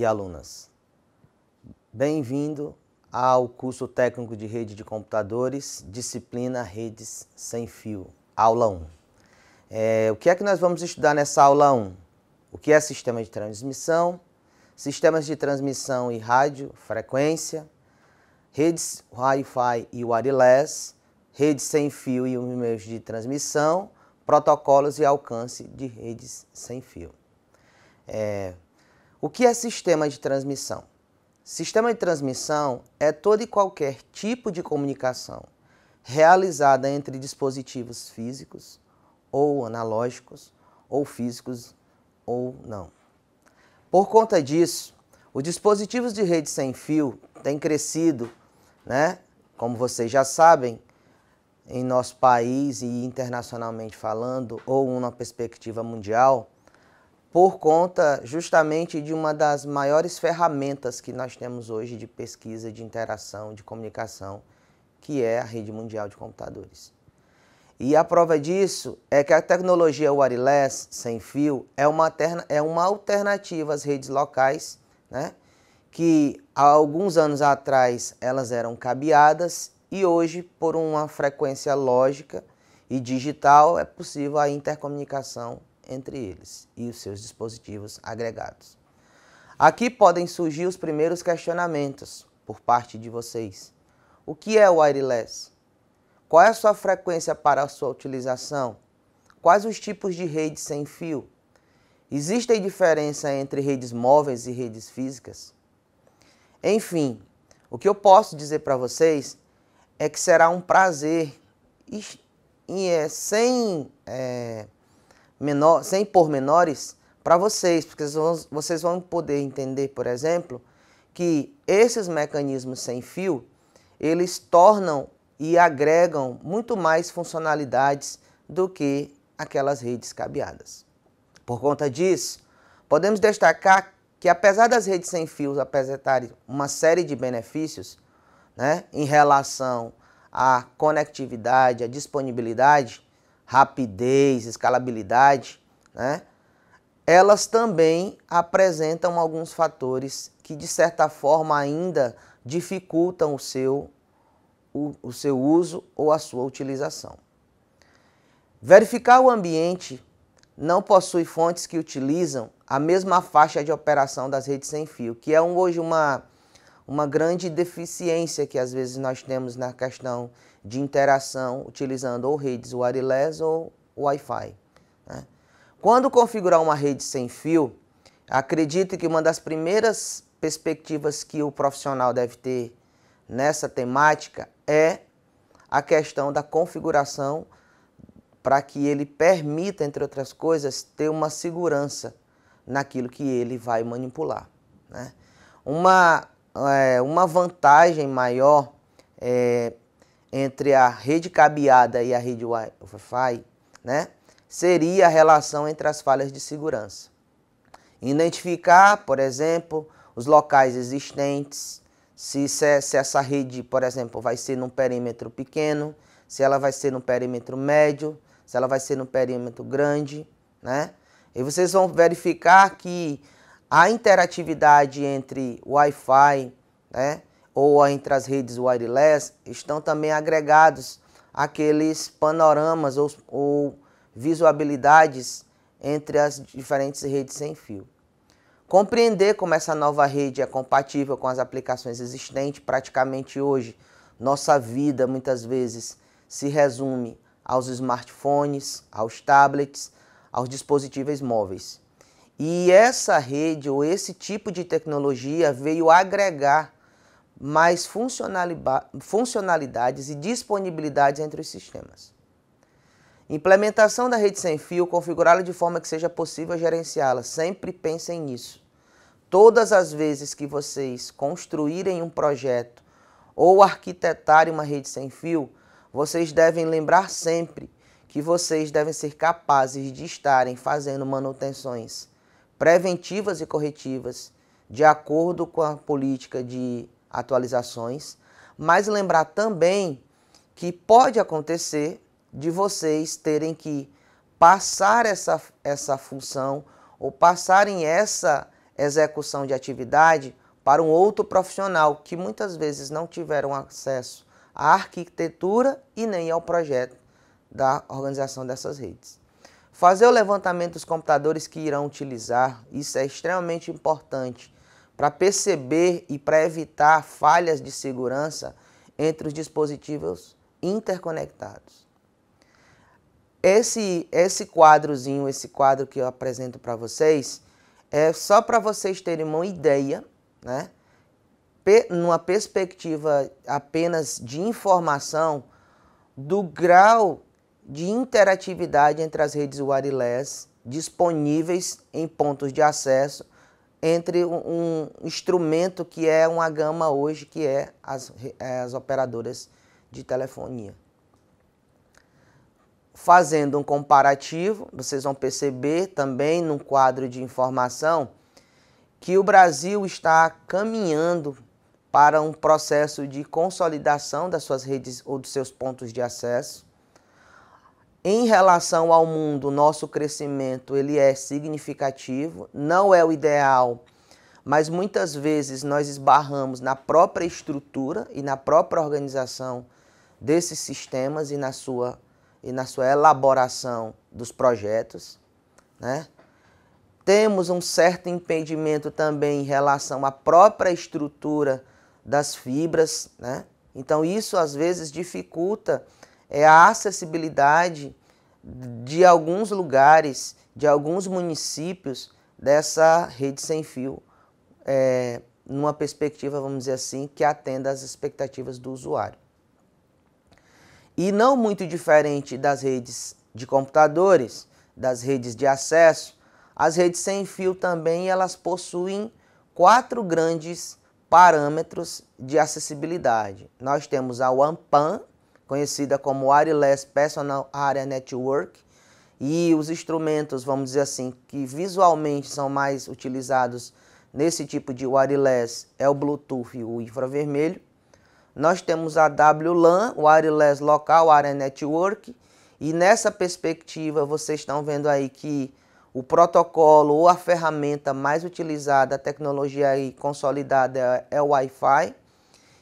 e alunas. Bem-vindo ao curso técnico de rede de computadores, disciplina Redes Sem Fio, aula 1. É, o que é que nós vamos estudar nessa aula 1? O que é sistema de transmissão, sistemas de transmissão e rádio, frequência, redes Wi-Fi e wireless, redes sem fio e meios de transmissão, protocolos e alcance de redes sem fio. É, o que é sistema de transmissão? Sistema de transmissão é todo e qualquer tipo de comunicação realizada entre dispositivos físicos ou analógicos ou físicos ou não. Por conta disso, os dispositivos de rede sem fio têm crescido, né? Como vocês já sabem, em nosso país e internacionalmente falando, ou numa perspectiva mundial, por conta justamente de uma das maiores ferramentas que nós temos hoje de pesquisa, de interação, de comunicação, que é a rede mundial de computadores. E a prova disso é que a tecnologia wireless, sem fio, é uma, é uma alternativa às redes locais, né? que há alguns anos atrás elas eram cabeadas e hoje, por uma frequência lógica e digital, é possível a intercomunicação entre eles e os seus dispositivos agregados. Aqui podem surgir os primeiros questionamentos por parte de vocês. O que é o wireless? Qual é a sua frequência para a sua utilização? Quais os tipos de redes sem fio? Existe diferença entre redes móveis e redes físicas? Enfim, o que eu posso dizer para vocês é que será um prazer e, é, sem é, menor, sem pormenores para vocês, porque vocês vão poder entender, por exemplo, que esses mecanismos sem fio, eles tornam e agregam muito mais funcionalidades do que aquelas redes cabeadas. Por conta disso, podemos destacar que apesar das redes sem fios apresentarem uma série de benefícios né, em relação à conectividade, à disponibilidade, rapidez, escalabilidade, né? elas também apresentam alguns fatores que, de certa forma, ainda dificultam o seu, o, o seu uso ou a sua utilização. Verificar o ambiente não possui fontes que utilizam a mesma faixa de operação das redes sem fio, que é hoje uma, uma grande deficiência que às vezes nós temos na questão de interação utilizando ou redes wireless ou Wi-Fi. Né? Quando configurar uma rede sem fio, acredito que uma das primeiras perspectivas que o profissional deve ter nessa temática é a questão da configuração para que ele permita, entre outras coisas, ter uma segurança naquilo que ele vai manipular. Né? Uma, é, uma vantagem maior é, entre a rede cabeada e a rede Wi-Fi, né, seria a relação entre as falhas de segurança. Identificar, por exemplo, os locais existentes, se, se, essa rede, por exemplo, vai ser num perímetro pequeno, se ela vai ser num perímetro médio, se ela vai ser num perímetro grande, né? E vocês vão verificar que a interatividade entre Wi-Fi, né, ou entre as redes wireless, estão também agregados aqueles panoramas ou, ou visualidades entre as diferentes redes sem fio. Compreender como essa nova rede é compatível com as aplicações existentes, praticamente hoje, nossa vida muitas vezes se resume aos smartphones, aos tablets, aos dispositivos móveis. E essa rede ou esse tipo de tecnologia veio agregar mais funcionalidades e disponibilidades entre os sistemas. Implementação da rede sem fio, configurá-la de forma que seja possível gerenciá-la. Sempre pensem nisso. Todas as vezes que vocês construírem um projeto ou arquitetarem uma rede sem fio, vocês devem lembrar sempre que vocês devem ser capazes de estarem fazendo manutenções preventivas e corretivas de acordo com a política de atualizações, mas lembrar também que pode acontecer de vocês terem que passar essa, essa função ou passarem essa execução de atividade para um outro profissional que muitas vezes não tiveram acesso à arquitetura e nem ao projeto da organização dessas redes. Fazer o levantamento dos computadores que irão utilizar, isso é extremamente importante para perceber e para evitar falhas de segurança entre os dispositivos interconectados. Esse, esse quadrozinho, esse quadro que eu apresento para vocês, é só para vocês terem uma ideia, né? numa perspectiva apenas de informação, do grau de interatividade entre as redes wireless disponíveis em pontos de acesso entre um, instrumento que é uma gama hoje, que é as, é, as operadoras de telefonia. Fazendo um comparativo, vocês vão perceber também num quadro de informação que o Brasil está caminhando para um processo de consolidação das suas redes ou dos seus pontos de acesso em relação ao mundo, nosso crescimento ele é significativo, não é o ideal, mas muitas vezes nós esbarramos na própria estrutura e na própria organização desses sistemas e na sua, e na sua elaboração dos projetos. Né? Temos um certo impedimento também em relação à própria estrutura das fibras. Né? Então, isso às vezes dificulta é a acessibilidade de alguns lugares, de alguns municípios dessa rede sem fio, é, numa perspectiva, vamos dizer assim, que atenda às expectativas do usuário. E não muito diferente das redes de computadores, das redes de acesso, as redes sem fio também elas possuem quatro grandes parâmetros de acessibilidade. Nós temos a WAMPAN, conhecida como Wireless Personal Area Network, e os instrumentos, vamos dizer assim, que visualmente são mais utilizados nesse tipo de wireless é o Bluetooth e o infravermelho. Nós temos a WLAN, Wireless Local Area Network, e nessa perspectiva vocês estão vendo aí que o protocolo ou a ferramenta mais utilizada, a tecnologia aí consolidada é o Wi-Fi.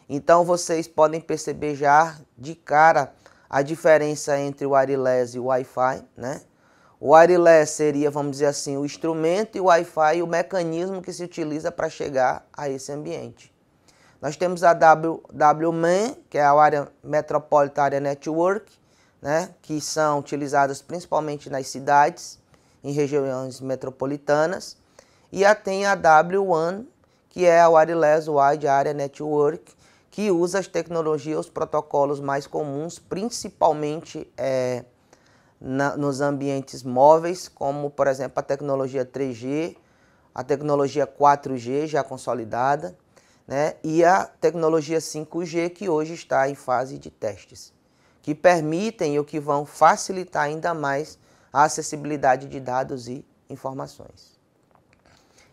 Então vocês podem perceber já de cara a diferença entre o wireless e o Wi-Fi, né? O wireless seria, vamos dizer assim, o instrumento e o Wi-Fi, o mecanismo que se utiliza para chegar a esse ambiente. Nós temos a WMAN, que é a área Metropolitan Area Network, né, que são utilizadas principalmente nas cidades, em regiões metropolitanas. E a tem a W1, que é a Wireless Wide Area Network, que usa as tecnologias, os protocolos mais comuns, principalmente é, na, nos ambientes móveis, como por exemplo a tecnologia 3G, a tecnologia 4G já consolidada, né, e a tecnologia 5G que hoje está em fase de testes, que permitem ou que vão facilitar ainda mais a acessibilidade de dados e informações.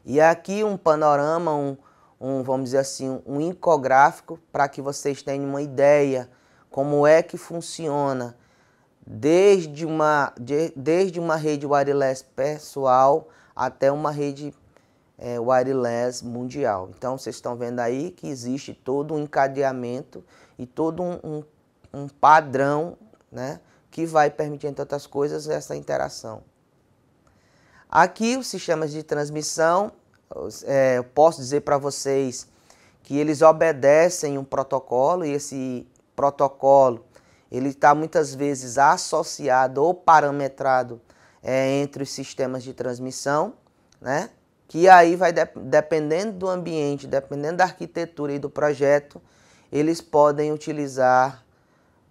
E aqui um panorama, um, um, vamos dizer assim, um infográfico para que vocês tenham uma ideia como é que funciona desde uma, de, desde uma rede wireless pessoal até uma rede é, wireless mundial. Então vocês estão vendo aí que existe todo um encadeamento e todo um, um, um padrão né, que vai permitir, entre outras coisas, essa interação. Aqui os sistemas de transmissão é, eu posso dizer para vocês que eles obedecem um protocolo e esse protocolo ele está muitas vezes associado ou parametrado é, entre os sistemas de transmissão, né? Que aí vai de, dependendo do ambiente, dependendo da arquitetura e do projeto, eles podem utilizar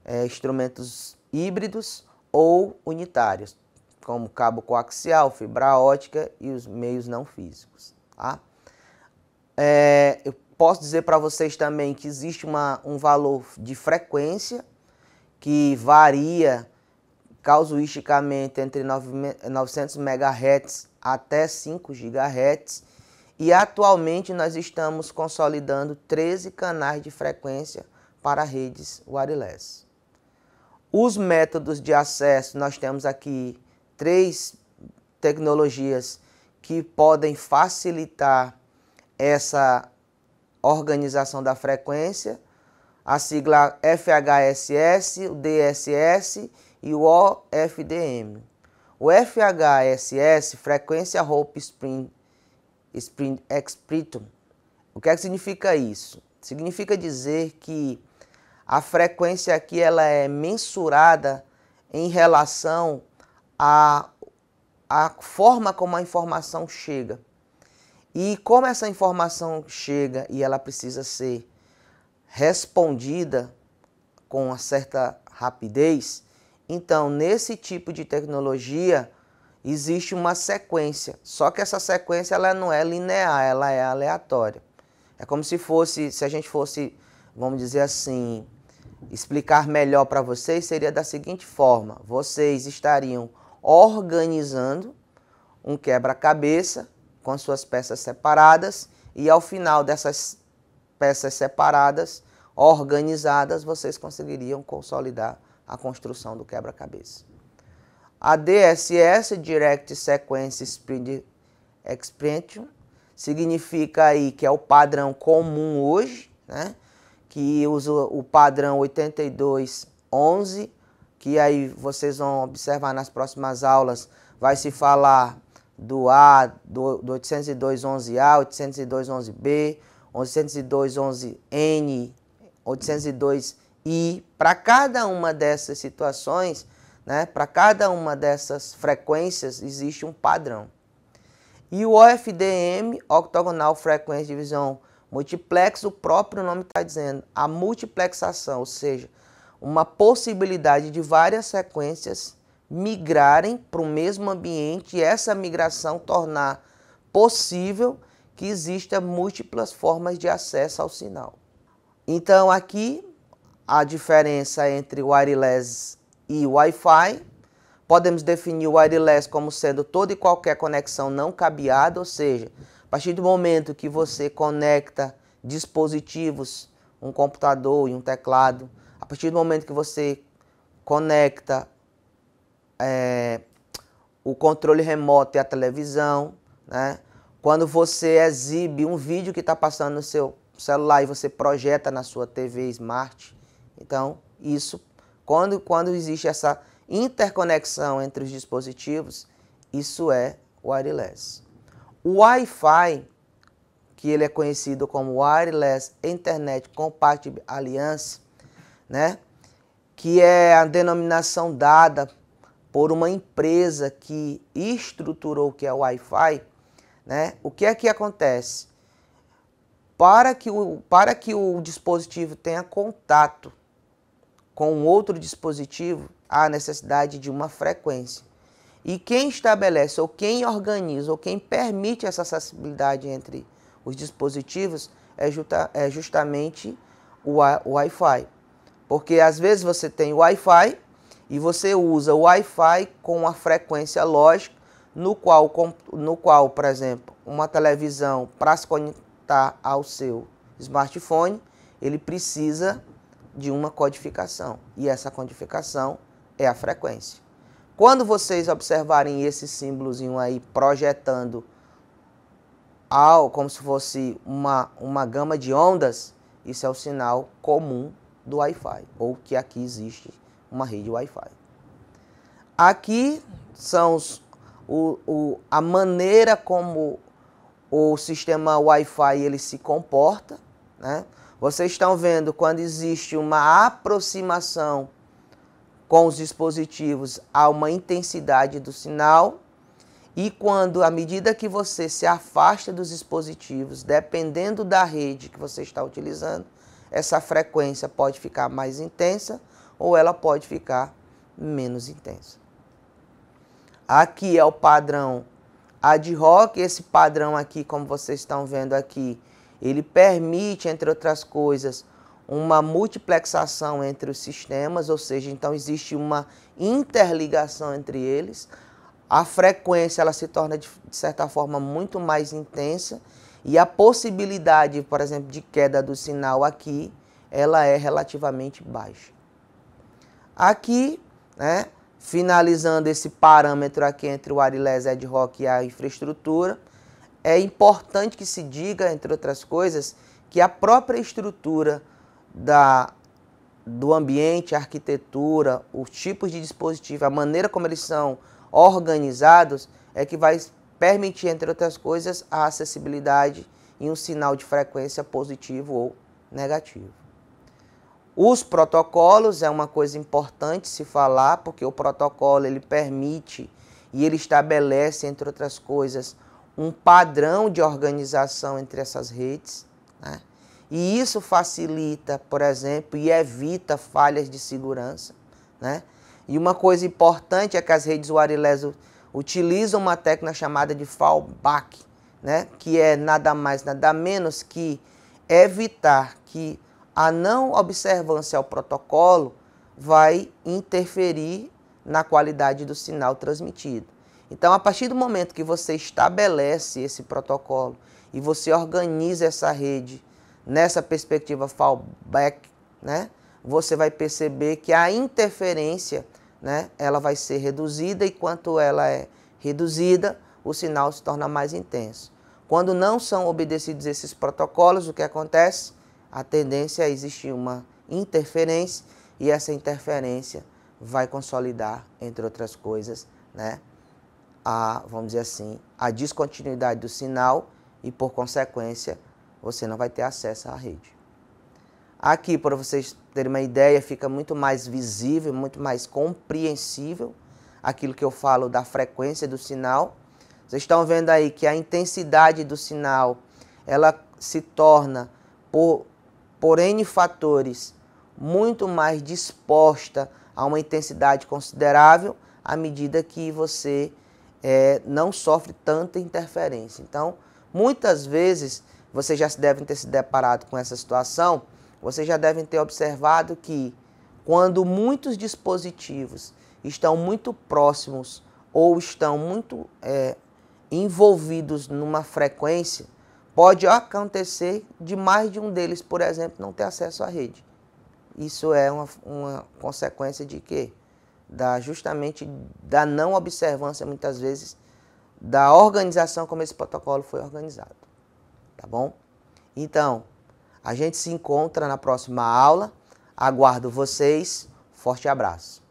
é, instrumentos híbridos ou unitários, como cabo coaxial, fibra ótica e os meios não físicos. Tá? É, eu posso dizer para vocês também que existe uma, um valor de frequência que varia casuisticamente entre 9, 900 MHz até 5 GHz. E atualmente nós estamos consolidando 13 canais de frequência para redes wireless. Os métodos de acesso, nós temos aqui três tecnologias que podem facilitar essa organização da frequência, a sigla FHSS, o DSS e o OFDM. O FHSS, frequência Hope Spring, Spring Expritum. O que, é que significa isso? Significa dizer que a frequência aqui ela é mensurada em relação a a forma como a informação chega. E como essa informação chega e ela precisa ser respondida com uma certa rapidez, então nesse tipo de tecnologia existe uma sequência, só que essa sequência ela não é linear, ela é aleatória. É como se fosse, se a gente fosse, vamos dizer assim, explicar melhor para vocês, seria da seguinte forma: vocês estariam organizando um quebra-cabeça com suas peças separadas e ao final dessas peças separadas, organizadas, vocês conseguiriam consolidar a construção do quebra-cabeça. A DSS, Direct Sequence Sprint Expansion, significa aí que é o padrão comum hoje, né? que usa o padrão 8211 que aí vocês vão observar nas próximas aulas, vai se falar do A, do, do 802.11a, 802.11b, 802.11n, 802i. Para cada uma dessas situações, né, para cada uma dessas frequências, existe um padrão. E o OFDM, octogonal frequência divisão multiplex, o próprio nome está dizendo, a multiplexação, ou seja, uma possibilidade de várias sequências migrarem para o mesmo ambiente e essa migração tornar possível que exista múltiplas formas de acesso ao sinal. Então aqui a diferença entre wireless e Wi-Fi, podemos definir o wireless como sendo toda e qualquer conexão não cabeada, ou seja, a partir do momento que você conecta dispositivos, um computador e um teclado partir do momento que você conecta é, o controle remoto e a televisão, né? quando você exibe um vídeo que está passando no seu celular e você projeta na sua TV Smart, então isso, quando, quando existe essa interconexão entre os dispositivos, isso é wireless. O Wi-Fi, que ele é conhecido como Wireless Internet Compatible Alliance, né? que é a denominação dada por uma empresa que estruturou o que é o Wi-Fi, né? o que é que acontece? Para que, o, para que o dispositivo tenha contato com outro dispositivo, há necessidade de uma frequência. E quem estabelece, ou quem organiza, ou quem permite essa acessibilidade entre os dispositivos é, justa, é justamente o, o Wi-Fi. Porque às vezes você tem Wi-Fi e você usa o Wi-Fi com a frequência lógica, no qual, no qual, por exemplo, uma televisão para se conectar ao seu smartphone, ele precisa de uma codificação. E essa codificação é a frequência. Quando vocês observarem esse símbolozinho aí projetando ao, como se fosse uma, uma gama de ondas, isso é o sinal comum do Wi-Fi, ou que aqui existe uma rede Wi-Fi. Aqui são os, o, o, a maneira como o sistema Wi-Fi ele se comporta. Né? Vocês estão vendo quando existe uma aproximação com os dispositivos a uma intensidade do sinal e quando à medida que você se afasta dos dispositivos, dependendo da rede que você está utilizando, essa frequência pode ficar mais intensa ou ela pode ficar menos intensa. Aqui é o padrão ad hoc, esse padrão aqui, como vocês estão vendo aqui, ele permite, entre outras coisas, uma multiplexação entre os sistemas, ou seja, então existe uma interligação entre eles. A frequência ela se torna de certa forma muito mais intensa e a possibilidade, por exemplo, de queda do sinal aqui, ela é relativamente baixa. Aqui, né, finalizando esse parâmetro aqui entre o Arilés Rock e a infraestrutura, é importante que se diga, entre outras coisas, que a própria estrutura da, do ambiente, a arquitetura, os tipos de dispositivo, a maneira como eles são organizados, é que vai permitir, entre outras coisas, a acessibilidade e um sinal de frequência positivo ou negativo. Os protocolos é uma coisa importante se falar, porque o protocolo ele permite e ele estabelece, entre outras coisas, um padrão de organização entre essas redes. Né? E isso facilita, por exemplo, e evita falhas de segurança. Né? E uma coisa importante é que as redes wireless utilizam uma técnica chamada de fallback, né? que é nada mais, nada menos que evitar que a não observância ao protocolo vai interferir na qualidade do sinal transmitido. Então, a partir do momento que você estabelece esse protocolo e você organiza essa rede nessa perspectiva fallback, né, você vai perceber que a interferência né, ela vai ser reduzida e quanto ela é reduzida, o sinal se torna mais intenso. Quando não são obedecidos esses protocolos, o que acontece? A tendência é existir uma interferência e essa interferência vai consolidar, entre outras coisas, né, a, vamos dizer assim, a descontinuidade do sinal e, por consequência, você não vai ter acesso à rede. Aqui, para vocês terem uma ideia, fica muito mais visível, muito mais compreensível aquilo que eu falo da frequência do sinal. Vocês estão vendo aí que a intensidade do sinal, ela se torna, por, por N fatores, muito mais disposta a uma intensidade considerável à medida que você é, não sofre tanta interferência. Então, muitas vezes, vocês já devem ter se deparado com essa situação, vocês já devem ter observado que quando muitos dispositivos estão muito próximos ou estão muito é, envolvidos numa frequência, pode acontecer de mais de um deles, por exemplo, não ter acesso à rede. Isso é uma, uma consequência de quê? Da, justamente da não observância, muitas vezes, da organização como esse protocolo foi organizado. Tá bom? Então, a gente se encontra na próxima aula. Aguardo vocês. Forte abraço.